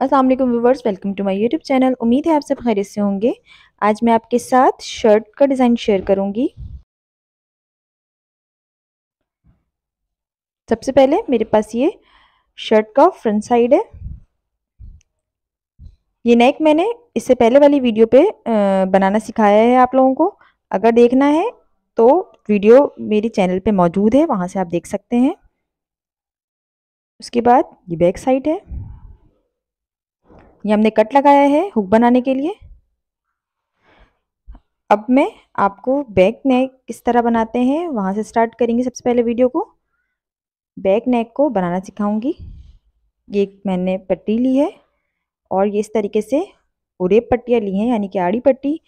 Aslam viewers welcome to my YouTube channel उम्मीद है आप सब खैर से होंगे आज मैं आपके साथ शर्ट का डिज़ाइन शेयर करूंगी सबसे पहले मेरे पास ये शर्ट का फ्रंट साइड है ये नेक मैंने इससे पहले वाली वीडियो पे बनाना सिखाया है आप लोगों को अगर देखना है तो वीडियो मेरे चैनल पे मौजूद है वहाँ से आप देख सकते हैं उसके बाद ये बैक साइड है ये हमने कट लगाया है हुक बनाने के लिए अब मैं आपको बैक नेक किस तरह बनाते हैं वहाँ से स्टार्ट करेंगे सबसे पहले वीडियो को बैक नेक को बनाना सिखाऊंगी ये मैंने पट्टी ली है और ये इस तरीके से उरेप पट्टियाँ ली हैं यानी कि आड़ी पट्टी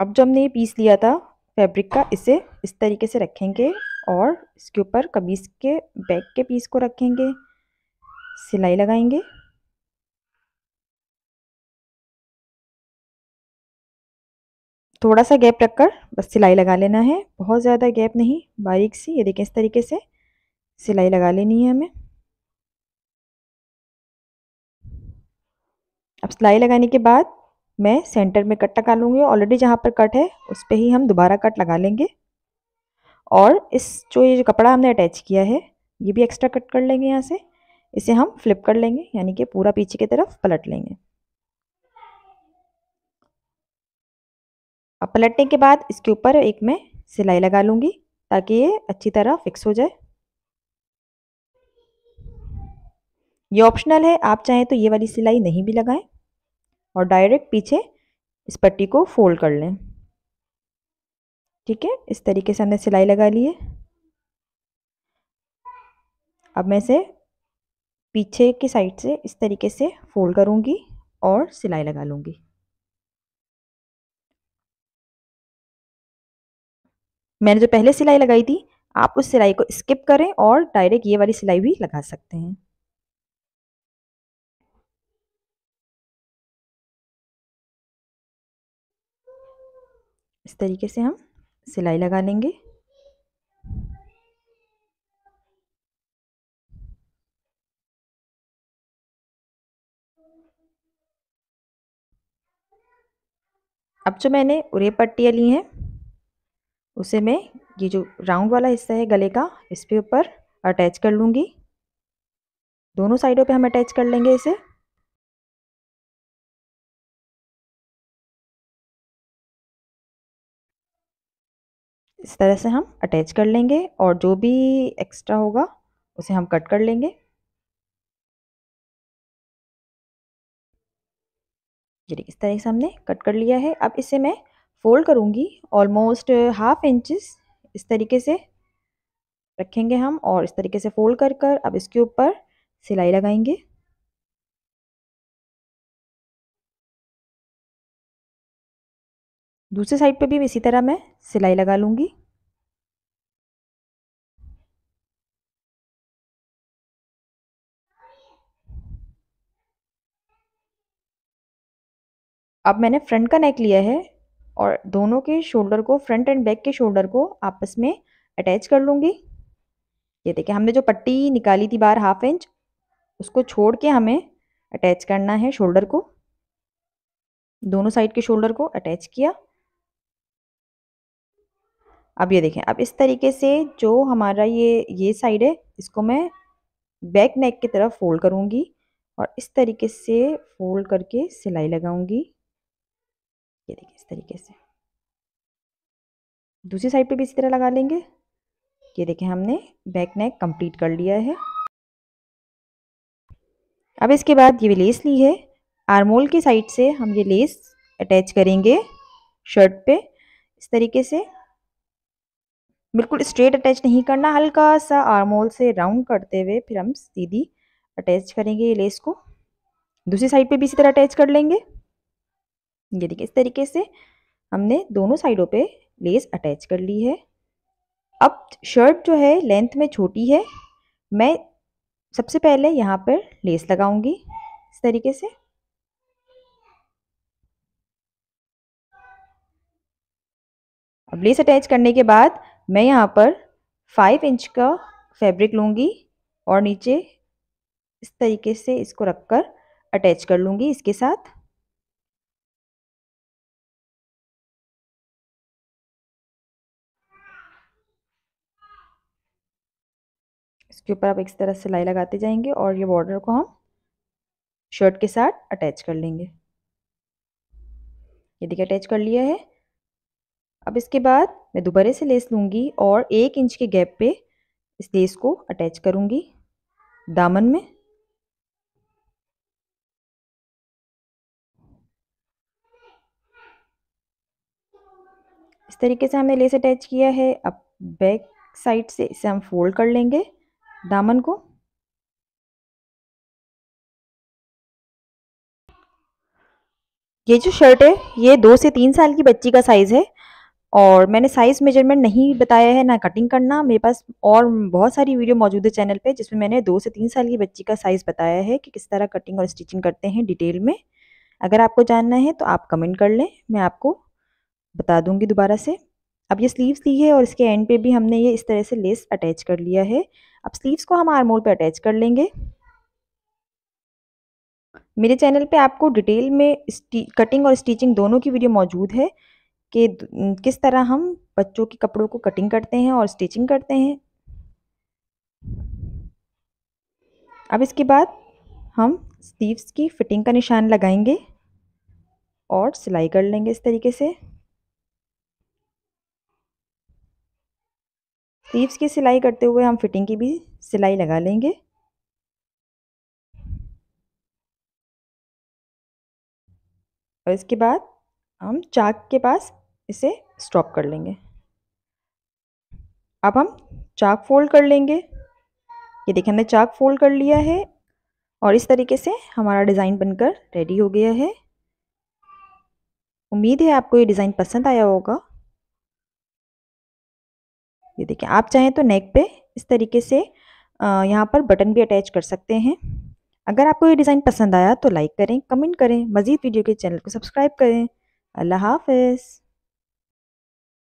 अब जो हमने ये पीस लिया था फैब्रिक का इसे इस तरीके से रखेंगे और इसके ऊपर कमीज के बैक के पीस को रखेंगे सिलाई लगाएंगे थोड़ा सा गैप रखकर बस सिलाई लगा लेना है बहुत ज़्यादा गैप नहीं बारीक सी ये देखें इस तरीके से सिलाई लगा लेनी है हमें अब सिलाई लगाने के बाद मैं सेंटर में कट लगा लूँगी ऑलरेडी जहाँ पर कट है उस पर ही हम दोबारा कट लगा लेंगे और इस जो ये जो कपड़ा हमने अटैच किया है ये भी एक्स्ट्रा कट कर लेंगे यहाँ से इसे हम फ्लिप कर लेंगे यानी कि पूरा पीछे की तरफ पलट लेंगे अब पलटने के बाद इसके ऊपर एक मैं सिलाई लगा लूँगी ताकि ये अच्छी तरह फिक्स हो जाए ये ऑप्शनल है आप चाहें तो ये वाली सिलाई नहीं भी लगाएं और डायरेक्ट पीछे इस पट्टी को फोल्ड कर लें ठीक है इस तरीके से हमने सिलाई लगा ली है अब मैं इसे पीछे की साइड से इस तरीके से फोल्ड करूँगी और सिलाई लगा लूँगी मैंने जो पहले सिलाई लगाई थी आप उस सिलाई को स्किप करें और डायरेक्ट ये वाली सिलाई भी लगा सकते हैं इस तरीके से हम सिलाई लगा लेंगे अब जो मैंने उरे पट्टियाँ ली हैं उसे मैं ये जो राउंड वाला हिस्सा है गले का इसके ऊपर अटैच कर लूँगी दोनों साइडों पे हम अटैच कर लेंगे इसे इस तरह से हम अटैच कर लेंगे और जो भी एक्स्ट्रा होगा उसे हम कट कर लेंगे इस तरह से हमने कट कर लिया है अब इसे मैं फोल्ड करूँगी ऑलमोस्ट हाफ इंचज़ इस तरीके से रखेंगे हम और इस तरीके से फोल्ड कर कर अब इसके ऊपर सिलाई लगाएंगे दूसरे साइड पे भी इसी तरह मैं सिलाई लगा लूँगी अब मैंने फ्रंट का नेक लिया है और दोनों के शोल्डर को फ्रंट एंड बैक के शोल्डर को आपस में अटैच कर लूँगी ये देखिए हमने जो पट्टी निकाली थी बाहर हाफ इंच उसको छोड़ के हमें अटैच करना है शोल्डर को दोनों साइड के शोल्डर को अटैच किया अब ये देखें अब इस तरीके से जो हमारा ये ये साइड है इसको मैं बैक नेक की तरफ फोल्ड करूँगी और इस तरीके से फोल्ड करके सिलाई लगाऊंगी ये देखिए इस तरीके से दूसरी साइड पे भी इसी तरह लगा लेंगे ये देखें हमने बैक नेक कंप्लीट कर लिया है अब इसके बाद ये लेस ली है आरमोल की साइड से हम ये लेस अटैच करेंगे शर्ट पे इस तरीके से बिल्कुल स्ट्रेट अटैच नहीं करना हल्का सा आरमोल से राउंड करते हुए फिर हम सीधी अटैच करेंगे ये लेस को दूसरी साइड पे भी इसी तरह अटैच कर लेंगे ये देखिए इस तरीके से हमने दोनों साइडों पे लेस अटैच कर ली है अब शर्ट जो है लेंथ में छोटी है मैं सबसे पहले यहाँ पर लेस लगाऊंगी इस तरीके से अब लेस अटैच करने के बाद मैं यहाँ पर फाइव इंच का फैब्रिक लूँगी और नीचे इस तरीके से इसको रखकर अटैच कर लूँगी इसके साथ इसके ऊपर आप इस तरह सिलाई लगाते जाएंगे और ये बॉर्डर को हम शर्ट के साथ अटैच कर लेंगे ये देखिए अटैच कर लिया है अब इसके बाद मैं दोबारे से लेस लूँगी और एक इंच के गैप पे इस लेस को अटैच करूँगी दामन में इस तरीके से हमने लेस अटैच किया है अब बैक साइड से इसे हम फोल्ड कर लेंगे दामन को ये जो शर्ट है ये दो से तीन साल की बच्ची का साइज़ है और मैंने साइज़ मेजरमेंट नहीं बताया है ना कटिंग करना मेरे पास और बहुत सारी वीडियो मौजूद है चैनल पे जिसमें मैंने दो से तीन साल की बच्ची का साइज़ बताया है कि किस तरह कटिंग और स्टिचिंग करते हैं डिटेल में अगर आपको जानना है तो आप कमेंट कर लें मैं आपको बता दूंगी दोबारा से अब ये स्लीव्स ली है और इसके एंड पे भी हमने ये इस तरह से लेस अटैच कर लिया है अब स्लीव्स को हम आर्मोल पे अटैच कर लेंगे मेरे चैनल पे आपको डिटेल में कटिंग और स्टिचिंग दोनों की वीडियो मौजूद है कि किस तरह हम बच्चों के कपड़ों को कटिंग करते हैं और स्टिचिंग करते हैं अब इसके बाद हम स्लीव्स की फिटिंग का निशान लगाएंगे और सिलाई कर लेंगे इस तरीके से स्लीव्स की सिलाई करते हुए हम फिटिंग की भी सिलाई लगा लेंगे और इसके बाद हम चाक के पास इसे स्टॉप कर लेंगे अब हम चाक फोल्ड कर लेंगे ये देखिए हमने चाक फोल्ड कर लिया है और इस तरीके से हमारा डिज़ाइन बनकर रेडी हो गया है उम्मीद है आपको ये डिज़ाइन पसंद आया होगा ये देखिए आप चाहें तो नेक पे इस तरीके से यहाँ पर बटन भी अटैच कर सकते हैं अगर आपको ये डिज़ाइन पसंद आया तो लाइक करें कमेंट करें मज़ीद वीडियो के चैनल को सब्सक्राइब करें अल्लाह हाफिज़